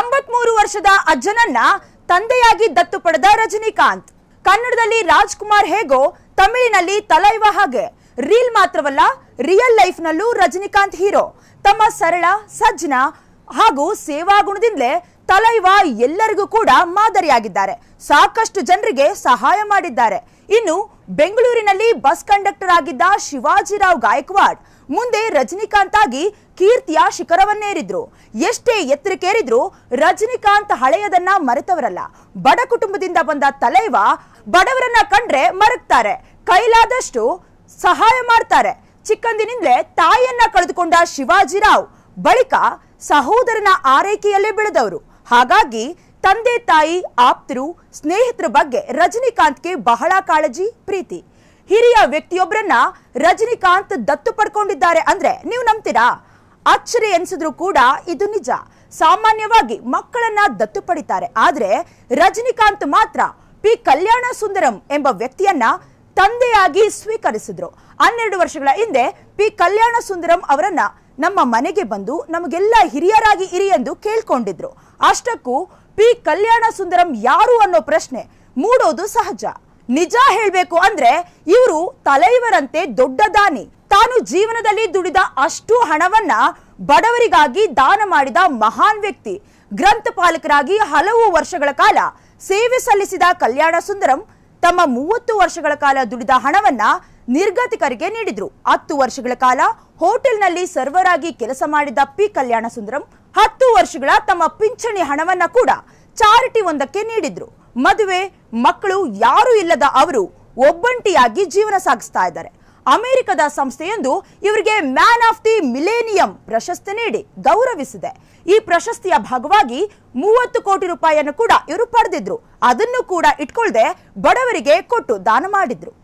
ಎಂಬತ್ಮೂರು ವರ್ಷದ ಅಜ್ಜನನ್ನ ತಂದೆಯಾಗಿ ದತ್ತು ಪಡೆದ ರಜನಿಕಾಂತ್ ಕನ್ನಡದಲ್ಲಿ ರಾಜ್ಕುಮಾರ್ ಹೇಗೋ ತಮಿಳಿನಲ್ಲಿ ತಲೈವ ಹಾಗೆ ರೀಲ್ ಮಾತ್ರವಲ್ಲ ರಿಯಲ್ ಲೈಫ್ನಲ್ಲೂ ರಜನಿಕಾಂತ್ ಹೀರೋ ತಮ್ಮ ಸರಳ ಸಜ್ಜನ ಹಾಗೂ ಸೇವಾ ಗುಣದಿಂದಲೇ ತಲೈವ ಎಲ್ಲರಿಗೂ ಕೂಡ ಮಾದರಿಯಾಗಿದ್ದಾರೆ ಸಾಕಷ್ಟು ಜನರಿಗೆ ಸಹಾಯ ಮಾಡಿದ್ದಾರೆ ಇನ್ನು ಬೆಂಗಳೂರಿನಲ್ಲಿ ಬಸ್ ಕಂಡಕ್ಟರ್ ಆಗಿದ್ದ ಶಿವಾಜಿರಾವ್ ಗಾಯಕ್ವಾಡ್ ಮುಂದೆ ರಜನಿಕಾಂತ್ ಆಗಿ ಕೀರ್ತಿಯ ಶಿಖರವನ್ನೇರಿದ್ರು ಎಷ್ಟೇ ಎತ್ತರಕ್ಕೇರಿದ್ರು ರಜನಿಕಾಂತ್ ಹಳೆಯದನ್ನ ಮರೆತವರಲ್ಲ ಬಡ ಕುಟುಂಬದಿಂದ ಬಂದ ತಲೈವ ಬಡವರನ್ನ ಕಂಡ್ರೆ ಮರಕ್ತಾರೆ ಕೈಲಾದಷ್ಟು ಸಹಾಯ ಮಾಡ್ತಾರೆ ಚಿಕ್ಕಂದಿನಿಂದಲೇ ತಾಯಿಯನ್ನ ಕಳೆದುಕೊಂಡ ಶಿವಾಜಿರಾವ್ ಬಳಿಕ ಸಹೋದರನ ಆರೈಕೆಯಲ್ಲೇ ಬೆಳೆದವರು ಹಾಗಾಗಿ ತಂದೆ ತಾಯಿ ಆಪ್ತರು ಸ್ನೇಹಿತರ ಬಗ್ಗೆ ರಜನಿಕಾಂತ್ಗೆ ಬಹಳ ಕಾಳಜಿ ಪ್ರೀತಿ ಹಿರಿಯ ವ್ಯಕ್ತಿಯೊಬ್ಬರನ್ನ ರಜನಿಕಾಂತ್ ದತ್ತು ಪಡ್ಕೊಂಡಿದ್ದಾರೆ ಅಂದ್ರೆ ನೀವು ನಂಬ್ತೀರಾ ಅಚ್ಚರಿ ಎನಿಸಿದ್ರು ಕೂಡ ಇದು ನಿಜ ಸಾಮಾನ್ಯವಾಗಿ ಮಕ್ಕಳನ್ನ ದತ್ತು ಪಡಿತಾರೆ ಆದ್ರೆ ರಜನಿಕಾಂತ್ ಮಾತ್ರ ಪಿ ಕಲ್ಯಾಣ ಸುಂದರಂ ಎಂಬ ವ್ಯಕ್ತಿಯನ್ನ ತಂದೆಯಾಗಿ ಸ್ವೀಕರಿಸಿದ್ರು ಹನ್ನೆರಡು ವರ್ಷಗಳ ಹಿಂದೆ ಪಿ ಕಲ್ಯಾಣ ಸುಂದರಂ ಅವರನ್ನ ನಮ್ಮ ಮನೆಗೆ ಬಂದು ನಮಗೆಲ್ಲ ಹಿರಿಯರಾಗಿ ಇರಿ ಎಂದು ಕೇಳ್ಕೊಂಡಿದ್ರು ಅಷ್ಟಕ್ಕೂ ಪಿ ಕಲ್ಯಾಣ ಸುಂದರಂ ಯಾರು ಅನ್ನೋ ಪ್ರಶ್ನೆ ಮೂಡೋದು ಸಹಜ ನಿಜ ಹೇಳಬೇಕು ಅಂದ್ರೆ ಇವರು ತಲೈವರಂತೆ ದೊಡ್ಡ ದಾನಿ ತಾನು ಜೀವನದಲ್ಲಿ ದುಡಿದ ಅಷ್ಟು ಹಣವನ್ನ ಬಡವರಿಗಾಗಿ ದಾನ ಮಾಡಿದ ಮಹಾನ್ ವ್ಯಕ್ತಿ ಗ್ರಂಥಪಾಲಕರಾಗಿ ಹಲವು ವರ್ಷಗಳ ಕಾಲ ಸೇವೆ ಸಲ್ಲಿಸಿದ ಕಲ್ಯಾಣ ಸುಂದರಂ ತಮ್ಮ ಮೂವತ್ತು ವರ್ಷಗಳ ಕಾಲ ದುಡಿದ ಹಣವನ್ನ ನಿರ್ಗತಿಕರಿಗೆ ನೀಡಿದ್ರು ಹತ್ತು ವರ್ಷಗಳ ಕಾಲ ಹೋಟೆಲ್ನಲ್ಲಿ ಸರ್ವರ್ ಆಗಿ ಕೆಲಸ ಮಾಡಿದ ಪಿ ಕಲ್ಯಾಣ ಸುಂದರಂ ಹತ್ತು ವರ್ಷಗಳ ತಮ್ಮ ಪಿಂಚಣಿ ಹಣವನ್ನ ಕೂಡ ಚಾರಿಟಿ ಒಂದಕ್ಕೆ ನೀಡಿದ್ರು ಮದುವೆ ಮಕ್ಕಳು ಯಾರು ಇಲ್ಲದ ಅವರು ಒಬ್ಬಂಟಿಯಾಗಿ ಜೀವನ ಸಾಗಿಸ್ತಾ ಇದ್ದಾರೆ ಅಮೆರಿಕದ ಸಂಸ್ಥೆಯೊಂದು ಇವರಿಗೆ ಮ್ಯಾನ್ ಆಫ್ ದಿ ಮಿಲೇನಿಯಂ ಪ್ರಶಸ್ತಿ ನೀಡಿ ಗೌರವಿಸಿದೆ ಈ ಪ್ರಶಸ್ತಿಯ ಭಾಗವಾಗಿ ಮೂವತ್ತು ಕೋಟಿ ರೂಪಾಯಿಯನ್ನು ಕೂಡ ಇವರು ಪಡೆದಿದ್ರು ಅದನ್ನು ಕೂಡ ಇಟ್ಕೊಳ್ದೆ ಬಡವರಿಗೆ ಕೊಟ್ಟು ದಾನ ಮಾಡಿದ್ರು